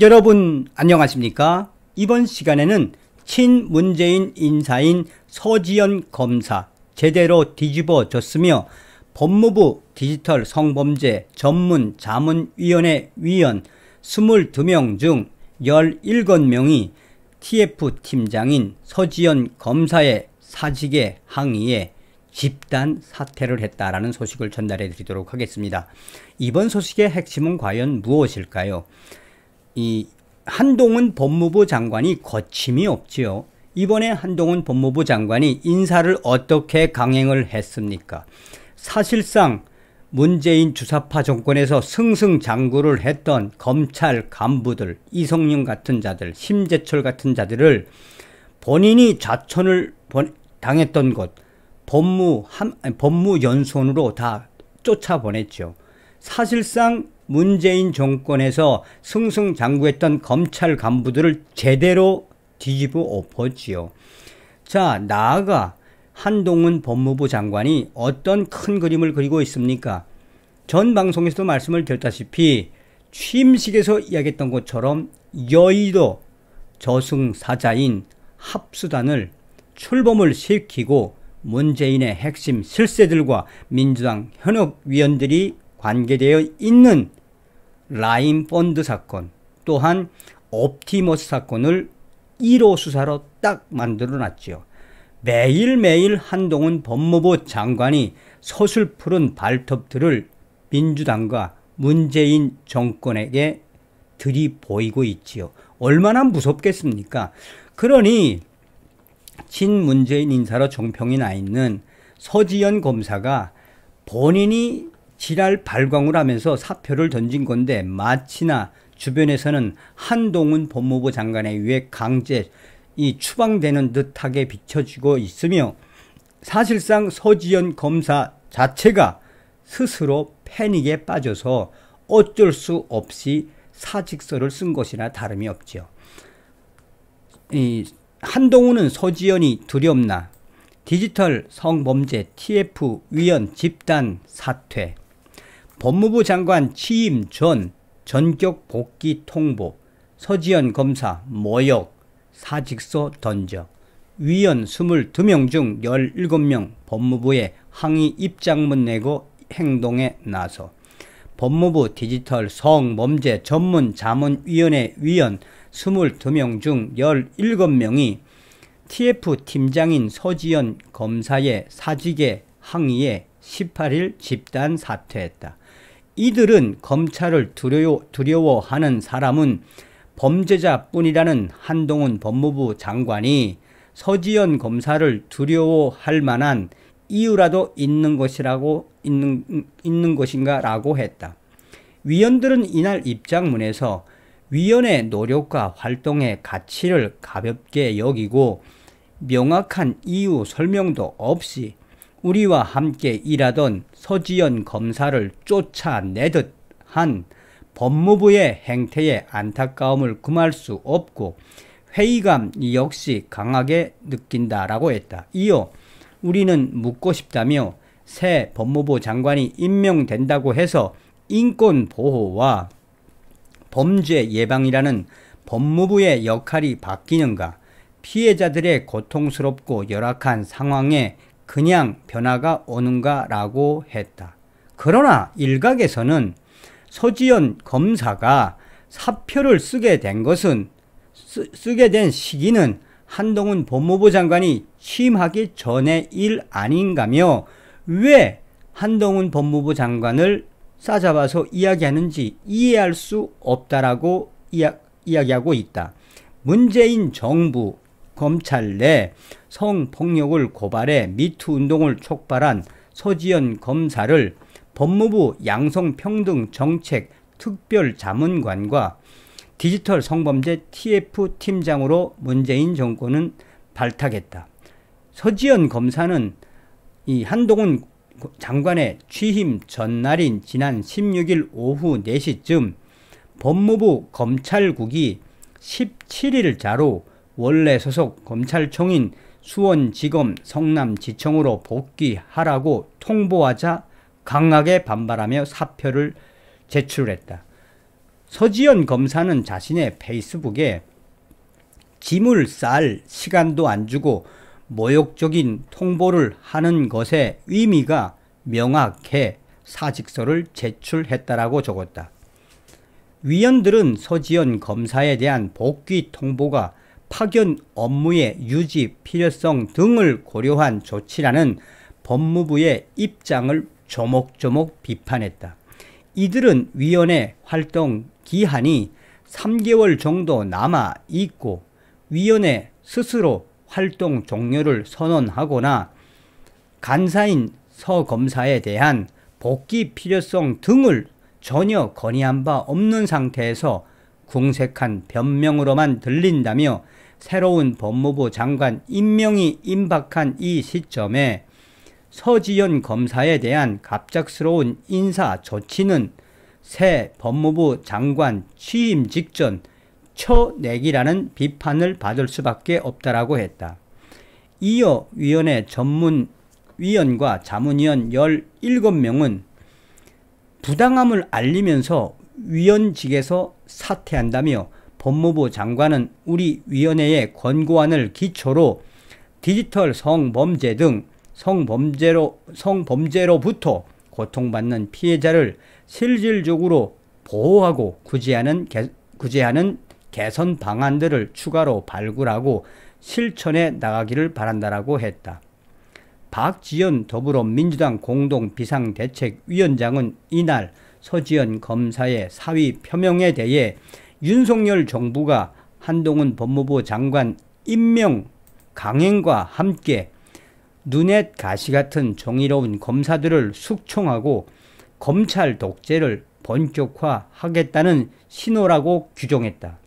여러분 안녕하십니까? 이번 시간에는 친문재인 인사인 서지현 검사 제대로 뒤집어졌으며 법무부 디지털 성범죄 전문 자문위원회 위원 22명 중 17명이 TF팀장인 서지현 검사의 사직에 항의해 집단 사퇴를 했다라는 소식을 전달해 드리도록 하겠습니다. 이번 소식의 핵심은 과연 무엇일까요? 이 한동훈 법무부 장관이 거침이 없지요. 이번에 한동훈 법무부 장관이 인사를 어떻게 강행을 했습니까? 사실상 문재인 주사파 정권에서 승승장구를 했던 검찰 간부들, 이성윤 같은 자들, 심재철 같은 자들을 본인이 좌천을 당했던 것, 법무, 한, 법무연수원으로 다 쫓아보냈죠. 사실상 문재인 정권에서 승승장구했던 검찰 간부들을 제대로 뒤집어 엎었지요. 자, 나아가 한동훈 법무부 장관이 어떤 큰 그림을 그리고 있습니까? 전 방송에서도 말씀을 드렸다시피 취임식에서 이야기했던 것처럼 여의도 저승사자인 합수단을 출범을 시키고 문재인의 핵심 실세들과 민주당 현역 위원들이 관계되어 있는 라임 펀드 사건 또한 옵티머스 사건을 1호 수사로 딱 만들어 놨지요. 매일매일 한동훈 법무부 장관이 서슬푸른 발톱들을 민주당과 문재인 정권에게 들이보이고 있지요. 얼마나 무섭겠습니까? 그러니 친문재인 인사로 정평이 나 있는 서지현 검사가 본인이 지랄 발광을 하면서 사표를 던진 건데 마치나 주변에서는 한동훈 법무부 장관에 의해 강제 이 추방되는 듯하게 비춰지고 있으며 사실상 서지현 검사 자체가 스스로 패닉에 빠져서 어쩔 수 없이 사직서를 쓴 것이나 다름이 없죠. 이 한동훈은 서지현이 두렵나 디지털 성범죄 TF 위원 집단 사퇴 법무부 장관 취임 전 전격 복귀 통보, 서지현 검사 모욕, 사직서 던져, 위원 22명 중 17명 법무부에 항의 입장문 내고 행동에 나서 법무부 디지털 성범죄 전문 자문위원회 위원 22명 중 17명이 TF 팀장인 서지현 검사의 사직에 항의에 18일 집단 사퇴했다. 이들은 검찰을 두려워, 두려워하는 사람은 범죄자뿐이라는 한동훈 법무부 장관이 서지현 검사를 두려워할 만한 이유라도 있는 것이라고 있는, 있는 것인가라고 했다. 위원들은 이날 입장문에서 위원의 노력과 활동의 가치를 가볍게 여기고 명확한 이유 설명도 없이 우리와 함께 일하던 서지연 검사를 쫓아내듯 한 법무부의 행태에 안타까움을 금할 수 없고 회의감 역시 강하게 느낀다라고 했다. 이어 우리는 묻고 싶다며 새 법무부 장관이 임명된다고 해서 인권 보호와 범죄 예방이라는 법무부의 역할이 바뀌는가 피해자들의 고통스럽고 열악한 상황에 그냥 변화가 오는가라고 했다. 그러나 일각에서는 서지현 검사가 사표를 쓰게 된 것은 쓰, 게된 시기는 한동훈 법무부 장관이 취임하기 전의 일 아닌가며 왜 한동훈 법무부 장관을 싸잡아서 이야기하는지 이해할 수 없다라고 이야, 이야기하고 있다. 문재인 정부 검찰 내 성폭력을 고발해 미투 운동을 촉발한 서지현 검사를 법무부 양성평등정책 특별자문관과 디지털 성범죄 TF팀장으로 문재인 정권은 발탁했다. 서지현 검사는 이 한동훈 장관의 취임 전날인 지난 16일 오후 4시쯤 법무부 검찰국이 17일자로 원래 소속 검찰총인 수원지검 성남지청으로 복귀하라고 통보하자 강하게 반발하며 사표를 제출했다. 서지현 검사는 자신의 페이스북에 짐을 쌀 시간도 안 주고 모욕적인 통보를 하는 것의 의미가 명확해 사직서를 제출했다라고 적었다. 위원들은 서지현 검사에 대한 복귀 통보가 파견 업무의 유지 필요성 등을 고려한 조치라는 법무부의 입장을 조목조목 비판했다. 이들은 위원회 활동 기한이 3개월 정도 남아 있고 위원회 스스로 활동 종료를 선언하거나 간사인 서검사에 대한 복귀 필요성 등을 전혀 건의한 바 없는 상태에서 궁색한 변명으로만 들린다며 새로운 법무부 장관 임명이 임박한 이 시점에 서지현 검사에 대한 갑작스러운 인사 조치는 새 법무부 장관 취임 직전 처내기라는 비판을 받을 수밖에 없다라고 했다. 이어 위원회 전문위원과 자문위원 17명은 부당함을 알리면서 위원직에서 사퇴한다며 법무부 장관은 우리 위원회의 권고안을 기초로 디지털 성범죄 등 성범죄로, 성범죄로부터 고통받는 피해자를 실질적으로 보호하고 구제하는, 개, 구제하는 개선 방안들을 추가로 발굴하고 실천해 나가기를 바란다라고 했다. 박지연 더불어민주당 공동비상대책위원장은 이날 서지연 검사의 사위 표명에 대해 윤석열 정부가 한동훈 법무부 장관 임명 강행과 함께 눈엣 가시 같은 정의로운 검사들을 숙청하고 검찰 독재를 본격화하겠다는 신호라고 규정했다.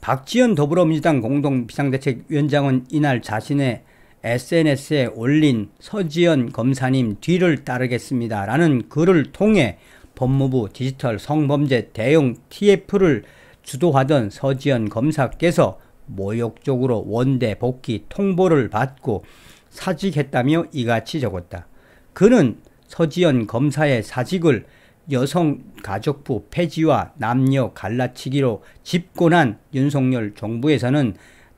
박지원 더불어민주당 공동비상대책위원장은 이날 자신의 SNS에 올린 서지현 검사님 뒤를 따르겠습니다라는 글을 통해 법무부 디지털 성범죄 대응 TF를 주도하던 서지현 검사께서 모욕적으로 원대 복귀 통보를 받고 사직했다며 이같이 적었다. 그는 서지현 검사의 사직을 여성가족부 폐지와 남녀 갈라치기로 집권한 윤석열 정부에서는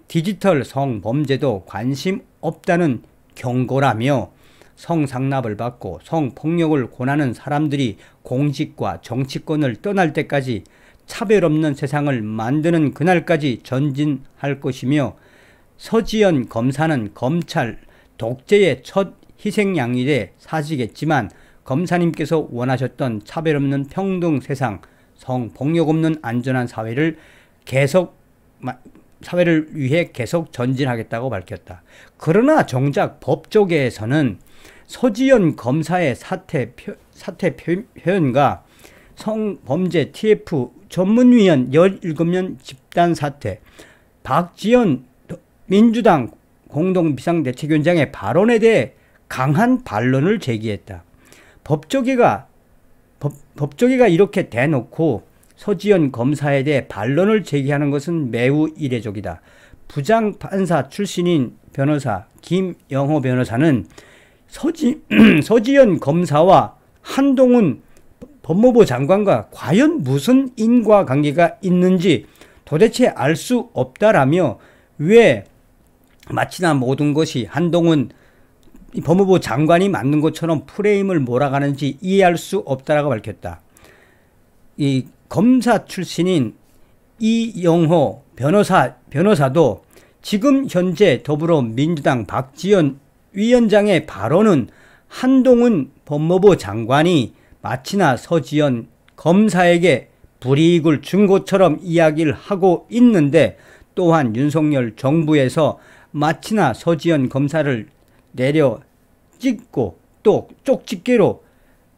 디지털 성범죄도 관심 없다는 경고라며 성상납을 받고 성폭력을 권하는 사람들이 공직과 정치권을 떠날 때까지 차별 없는 세상을 만드는 그날까지 전진할 것이며 서지현 검사는 검찰 독재의 첫 희생양이 돼사직겠지만 검사님께서 원하셨던 차별 없는 평등 세상, 성폭력 없는 안전한 사회를 계속 사회를 위해 계속 전진하겠다고 밝혔다. 그러나 정작 법조계에서는 서지현 검사의 사퇴, 표, 사퇴 표현과 성범죄 TF 전문위원 17명 집단 사퇴, 박지현 민주당 공동 비상대책위원장의 발언에 대해 강한 반론을 제기했다. 법조계가 법, 법조계가 이렇게 대놓고 서지현 검사에 대해 반론을 제기하는 것은 매우 이례적이다. 부장 판사 출신인 변호사 김영호 변호사는 서지, 서지현 검사와 한동훈 법무부 장관과 과연 무슨 인과관계가 있는지 도대체 알 수 없다라며 왜 마치나 모든 것이 한동훈 법무부 장관이 만든 것처럼 프레임을 몰아가는지 이해할 수 없다라고 밝혔다. 이 검사 출신인 이영호 변호사, 변호사도 지금 현재 더불어민주당 박지원 위원장의 발언은 한동훈 법무부 장관이 마치나 서지현 검사에게 불이익을 준 것처럼 이야기를 하고 있는데 또한 윤석열 정부에서 마치나 서지현 검사를 내려 찍고 또 쪽집게로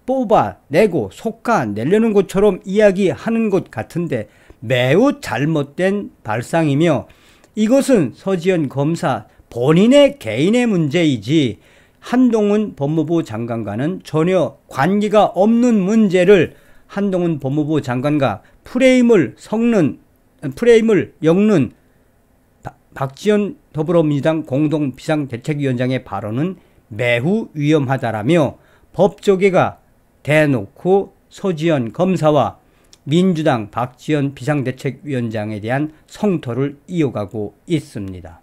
뽑아내고 속아내려는 것처럼 이야기하는 것 같은데 매우 잘못된 발상이며 이것은 서지현 검사 본인의 개인의 문제이지 한동훈 법무부 장관과는 전혀 관계가 없는 문제를 한동훈 법무부 장관과 프레임을 섞는 프레임을 엮는 박지원 더불어민주당 공동 비상대책위원장의 발언은 매우 위험하다라며 법조계가 대놓고 서지현 검사와 민주당 박지현 비상대책위원장에 대한 성토를 이어가고 있습니다.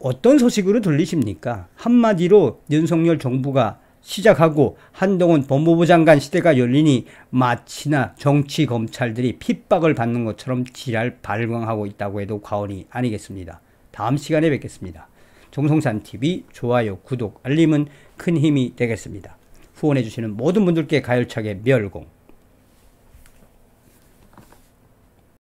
어떤 소식으로 들리십니까? 한마디로 윤석열 정부가 시작하고 한동훈 법무부 장관 시대가 열리니 마치나 정치 검찰들이 핍박을 받는 것처럼 지랄 발광하고 있다고 해도 과언이 아니겠습니다. 다음 시간에 뵙겠습니다. 종성산TV 좋아요, 구독, 알림은 큰 힘이 되겠습니다. 후원해주시는 모든 분들께 가열차게 멸공.